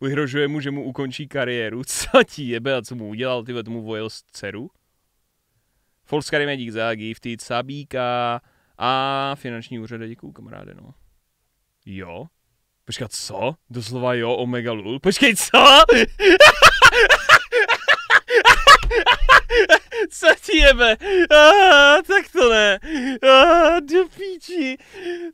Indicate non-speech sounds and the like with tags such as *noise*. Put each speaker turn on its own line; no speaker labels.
Vyhrožuje mu, že mu ukončí kariéru. *laughs* Co ti jebe a co mu udělal, ty tomu vojel z dceru? Folska dík za gifty, sabíka a finanční úřad děkuju kamaráde, no. Jo? Počkat, co? Doslova jo,
omega lul. Počkej, co? *laughs*
co ti jebe? Ah, tak to ne. Ah, do píči.